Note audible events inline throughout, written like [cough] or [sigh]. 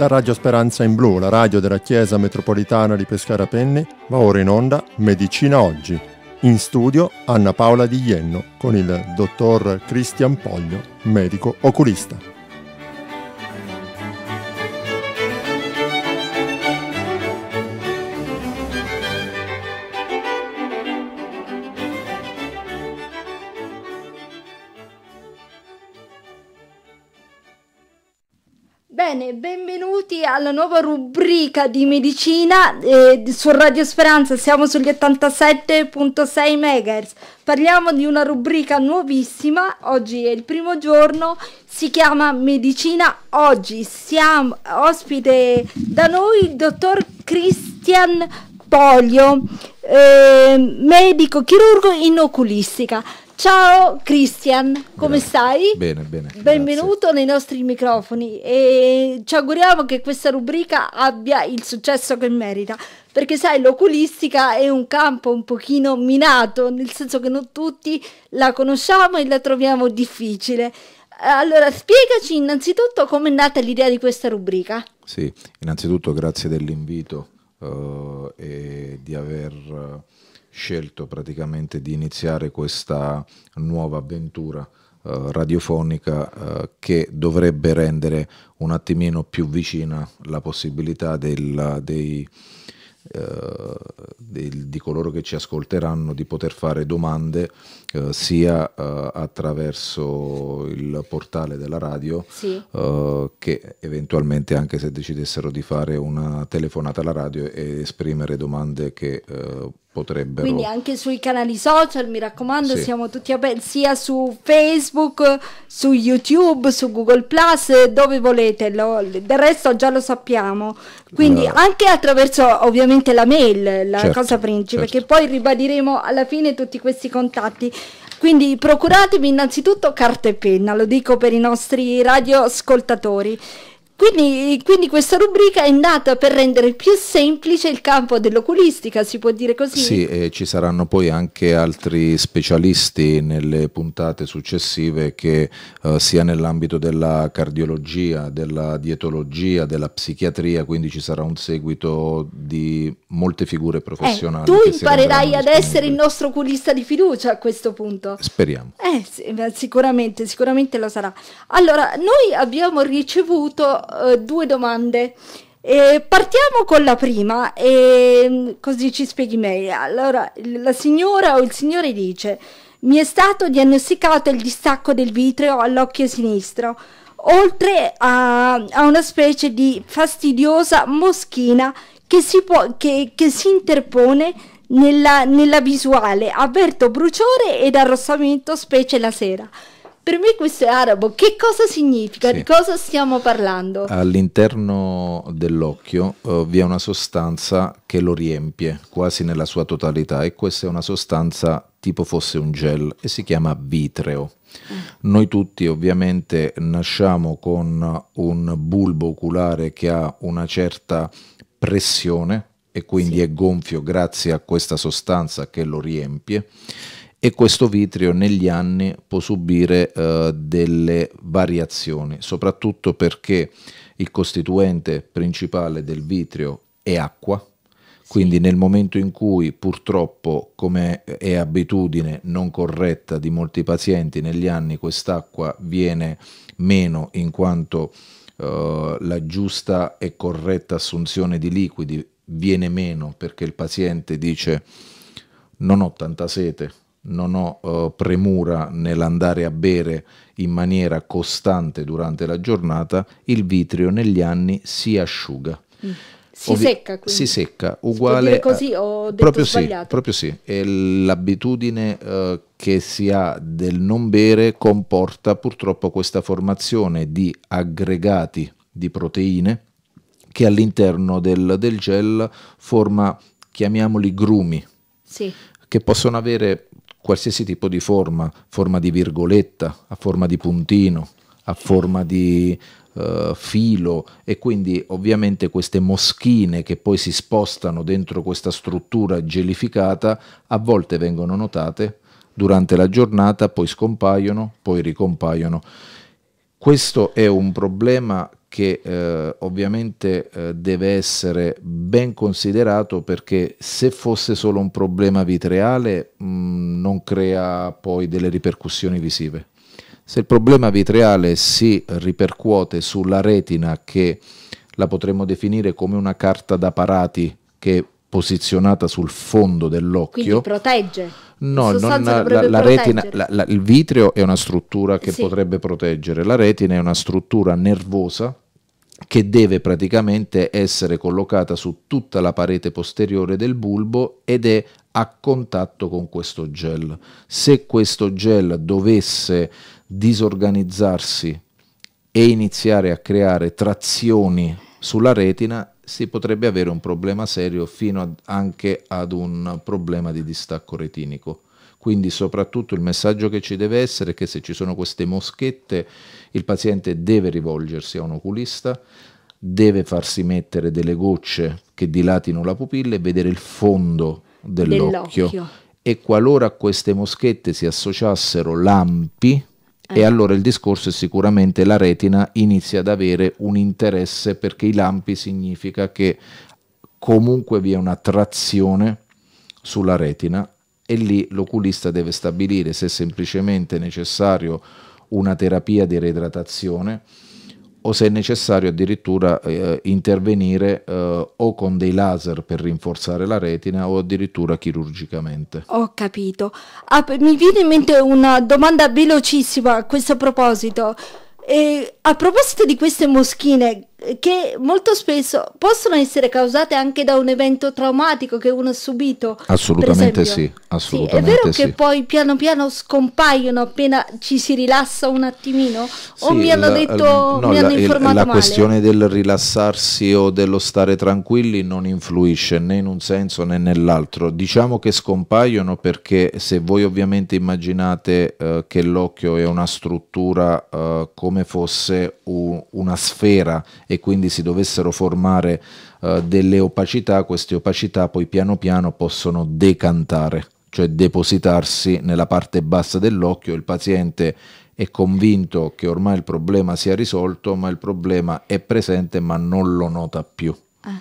Da Radio Speranza in Blu, la radio della Chiesa Metropolitana di Pescara Penni, va ora in onda Medicina Oggi. In studio Anna Paola Di Ienno con il dottor Cristian Poglio, medico oculista. nuova rubrica di medicina eh, su Radio Speranza, siamo sugli 87.6 MHz. Parliamo di una rubrica nuovissima, oggi è il primo giorno, si chiama Medicina Oggi. Siamo ospite da noi il dottor Christian Polio, eh, medico chirurgo in oculistica. Ciao Christian, come Grazie. stai? Bene, bene. Benvenuto Grazie. nei nostri microfoni e ci auguriamo che questa rubrica abbia il successo che merita, perché sai, l'oculistica è un campo un pochino minato, nel senso che non tutti la conosciamo e la troviamo difficile. Allora, spiegaci innanzitutto come è nata l'idea di questa rubrica. Sì, innanzitutto grazie dell'invito uh, e di aver scelto praticamente di iniziare questa nuova avventura eh, radiofonica eh, che dovrebbe rendere un attimino più vicina la possibilità del, dei, eh, del, di coloro che ci ascolteranno di poter fare domande eh, sia eh, attraverso il portale della radio sì. Eh, che eventualmente anche se decidessero di fare una telefonata alla radio e esprimere domande che potrebbero. Quindi anche sui canali social, mi raccomando, sì. siamo tutti aperti sia su Facebook, su YouTube, su Google Plus, eh, dove volete. Lo, del resto già lo sappiamo. Quindi no. anche attraverso ovviamente la mail, la certo, cosa principale, certo. che poi ribadiremo alla fine tutti questi contatti. Quindi procuratevi innanzitutto carta e penna, lo dico per i nostri radioascoltatori. Quindi, quindi, questa rubrica è nata per rendere più semplice il campo dell'oculistica, si può dire così? Sì, e ci saranno poi anche altri specialisti nelle puntate successive che eh, sia nell'ambito della cardiologia, della dietologia, della psichiatria, quindi ci sarà un seguito di molte figure eh, professionali. Eh, tu imparerai ad essere il nostro oculista di fiducia a questo punto. Speriamo. Eh, sì, sicuramente, sicuramente lo sarà. Allora, noi abbiamo ricevuto eh, due domande. Eh, partiamo con la prima e mm, così ci spieghi meglio. Allora, la signora o il signore dice: Mi è stato diagnosticato il distacco del vitreo all'occhio sinistro, oltre a, a una specie di fastidiosa moschina che si, può, che, che si interpone nella, nella visuale. Avverto bruciore ed arrossamento, specie la sera per me questo è arabo. Che cosa significa? Sì. Di cosa stiamo parlando? All'interno dell'occhio uh, vi è una sostanza che lo riempie quasi nella sua totalità e questa è una sostanza tipo fosse un gel e si chiama vitreo. Ah. Noi tutti ovviamente nasciamo con un bulbo oculare che ha una certa pressione e quindi sì. è gonfio grazie a questa sostanza che lo riempie e questo vitrio negli anni può subire eh, delle variazioni, soprattutto perché il costituente principale del vitrio è acqua, quindi nel momento in cui purtroppo, come è abitudine non corretta di molti pazienti, negli anni quest'acqua viene meno in quanto eh, la giusta e corretta assunzione di liquidi viene meno perché il paziente dice non ho tanta sete, non ho eh, premura nell'andare a bere in maniera costante durante la giornata, il vitrio negli anni si asciuga. Mm. Si Ovvi- secca quindi. Si secca, uguale. Si così ho detto proprio sbagliato. Sì, proprio sì. E l'abitudine eh, che si ha del non bere comporta purtroppo questa formazione di aggregati di proteine che all'interno del, del gel forma, chiamiamoli grumi, sì. che possono avere qualsiasi tipo di forma, forma di virgoletta, a forma di puntino, a forma di uh, filo e quindi ovviamente queste moschine che poi si spostano dentro questa struttura gelificata a volte vengono notate durante la giornata, poi scompaiono, poi ricompaiono. Questo è un problema che eh, ovviamente eh, deve essere ben considerato perché se fosse solo un problema vitreale mh, mm, non crea poi delle ripercussioni visive. Se il problema vitreale si ripercuote sulla retina che la potremmo definire come una carta da parati che è posizionata sul fondo dell'occhio. Quindi protegge. No, non, la, la retina, la, il vitreo è una struttura che sì. potrebbe proteggere, la retina è una struttura nervosa che deve praticamente essere collocata su tutta la parete posteriore del bulbo ed è a contatto con questo gel. Se questo gel dovesse disorganizzarsi e iniziare a creare trazioni sulla retina, si potrebbe avere un problema serio fino ad anche ad un problema di distacco retinico. Quindi soprattutto il messaggio che ci deve essere è che se ci sono queste moschette il paziente deve rivolgersi a un oculista, deve farsi mettere delle gocce che dilatino la pupilla e vedere il fondo dell'occhio. Dell e qualora queste moschette si associassero lampi, e eh. allora il discorso è sicuramente la retina inizia ad avere un interesse perché i lampi significa che comunque vi è una trazione sulla retina e lì l'oculista deve stabilire se è semplicemente necessario una terapia di reidratazione o se è necessario addirittura eh, intervenire eh, o con dei laser per rinforzare la retina o addirittura chirurgicamente. Ho capito. Ah, mi viene in mente una domanda velocissima a questo proposito. E a proposito di queste moschine, che molto spesso possono essere causate anche da un evento traumatico che uno ha subito. Assolutamente sì, assolutamente sì. È vero sì. che poi piano piano scompaiono appena ci si rilassa un attimino? Sì, o mi hanno detto, la, no, mi hanno informato la, la questione del rilassarsi o dello stare tranquilli non influisce né in un senso né nell'altro. Diciamo che scompaiono perché se voi ovviamente immaginate eh, che l'occhio è una struttura eh, come fosse un, una sfera e quindi si dovessero formare eh, delle opacità, queste opacità poi piano piano possono decantare, cioè depositarsi nella parte bassa dell'occhio, il paziente è convinto che ormai il problema sia risolto, ma il problema è presente ma non lo nota più. Ah.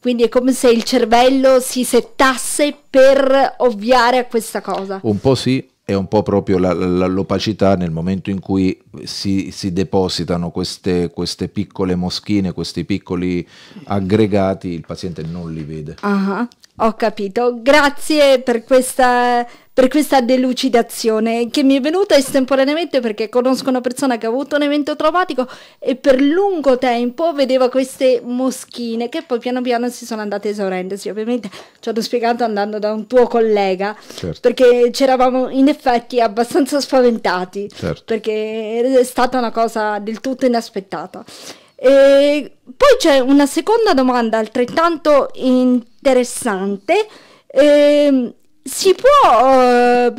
Quindi è come se il cervello si settasse per ovviare a questa cosa. Un po' sì, è un po' proprio la, la, l'opacità nel momento in cui si, si depositano queste, queste, piccole moschine, questi piccoli aggregati, il paziente non li vede. Uh-huh. Ho capito, grazie per questa per questa delucidazione che mi è venuta estemporaneamente perché conosco una persona che ha avuto un evento traumatico e per lungo tempo vedeva queste moschine che poi piano piano si sono andate esaurendo. esaurendosi. Ovviamente ci hanno spiegato andando da un tuo collega certo. perché c'eravamo in effetti abbastanza spaventati certo. perché è stata una cosa del tutto inaspettata. E poi c'è una seconda domanda altrettanto interessante. Ehm, si può eh,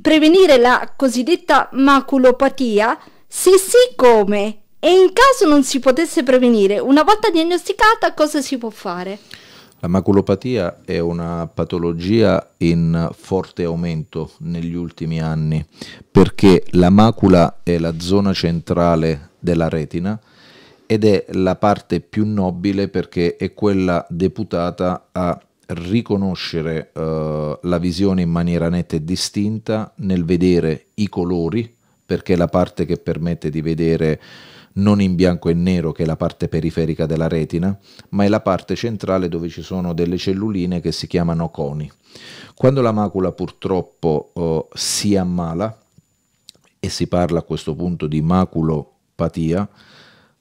prevenire la cosiddetta maculopatia? Se sì, come? E in caso non si potesse prevenire, una volta diagnosticata, cosa si può fare? La maculopatia è una patologia in forte aumento negli ultimi anni perché la macula è la zona centrale della retina ed è la parte più nobile perché è quella deputata a riconoscere eh, la visione in maniera netta e distinta, nel vedere i colori, perché è la parte che permette di vedere non in bianco e nero, che è la parte periferica della retina, ma è la parte centrale dove ci sono delle celluline che si chiamano coni. Quando la macula purtroppo eh, si ammala, e si parla a questo punto di maculopatia,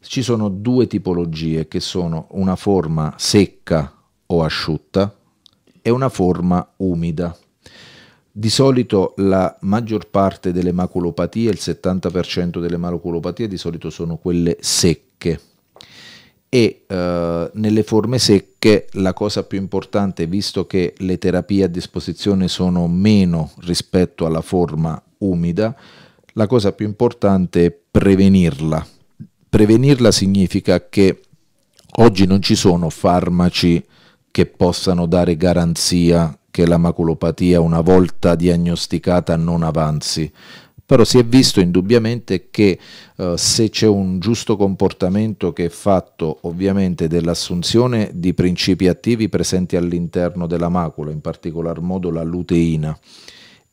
ci sono due tipologie che sono una forma secca o asciutta, è una forma umida. Di solito la maggior parte delle maculopatie, il 70% delle maculopatie di solito sono quelle secche e eh, nelle forme secche la cosa più importante, visto che le terapie a disposizione sono meno rispetto alla forma umida, la cosa più importante è prevenirla. Prevenirla significa che oggi non ci sono farmaci che possano dare garanzia che la maculopatia una volta diagnosticata non avanzi, però si è visto indubbiamente che eh, se c'è un giusto comportamento che è fatto ovviamente dell'assunzione di principi attivi presenti all'interno della macula, in particolar modo la luteina,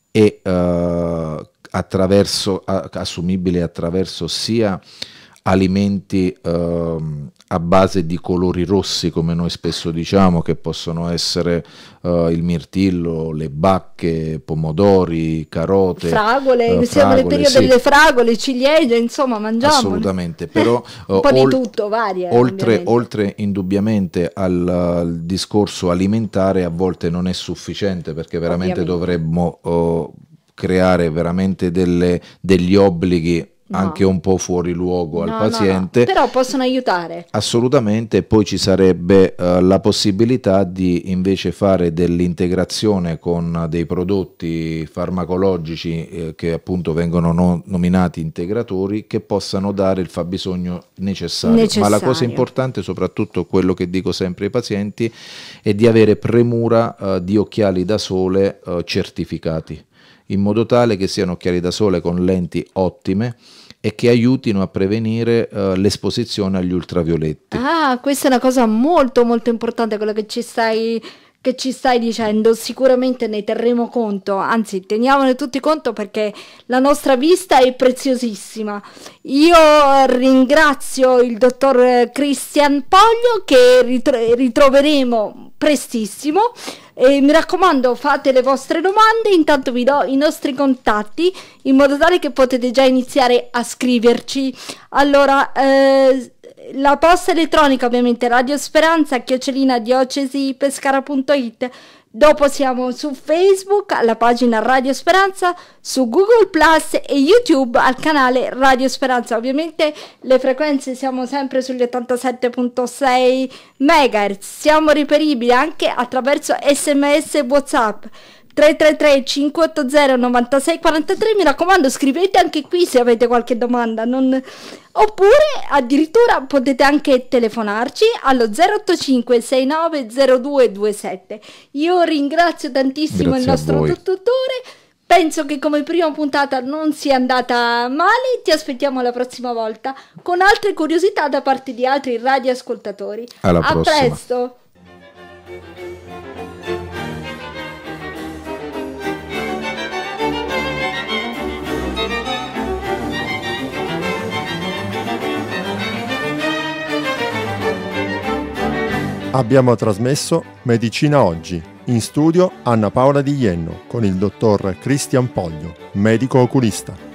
e eh, attraverso, assumibile attraverso sia alimenti ehm, a base di colori rossi, come noi spesso diciamo, che possono essere eh, il mirtillo, le bacche, pomodori, carote. Fragole, eh, siamo nel periodo sì. delle fragole, ciliegie, insomma, mangiamo. Assolutamente, però... [laughs] Eh, Un po' ol- di tutto, varie. Oltre, oltre indubbiamente al, al, discorso alimentare, a volte non è sufficiente, perché veramente ovviamente. dovremmo... Oh, creare veramente delle, degli obblighi No. anche un po' fuori luogo al no, paziente. No, Però possono aiutare. Assolutamente, poi ci sarebbe uh, la possibilità di invece fare dell'integrazione con dei prodotti farmacologici eh, che appunto vengono no- nominati integratori che possano dare il fabbisogno necessario. necessario. Ma la cosa importante, soprattutto quello che dico sempre ai pazienti, è di avere premura uh, di occhiali da sole uh, certificati in modo tale che siano occhiali da sole con lenti ottime e che aiutino a prevenire uh, l'esposizione agli ultravioletti. Ah, questa è una cosa molto molto importante, quella che ci stai che ci stai dicendo, sicuramente ne terremo conto, anzi teniamone tutti conto perché la nostra vista è preziosissima. Io ringrazio il dottor Christian Poglio che ritro ritroveremo prestissimo. E mi raccomando fate le vostre domande intanto vi do i nostri contatti in modo tale che potete già iniziare a scriverci allora eh, la posta elettronica ovviamente Radio Speranza, chiocciolina diocesi pescara.it. Dopo siamo su Facebook, alla pagina Radio Speranza, su Google Plus e YouTube al canale Radio Speranza. Ovviamente le frequenze siamo sempre sugli 87.6 MHz. Siamo reperibili anche attraverso sms e WhatsApp. 333 580 9643 mi raccomando scrivete anche qui se avete qualche domanda non... oppure addirittura potete anche telefonarci allo 085 69 0227 io ringrazio tantissimo Grazie il nostro dottore penso che come prima puntata non sia andata male ti aspettiamo la prossima volta con altre curiosità da parte di altri radioascoltatori Alla a prossima. presto Abbiamo trasmesso Medicina Oggi. In studio Anna Paola Di Ienno con il dottor Cristian Poglio, medico oculista.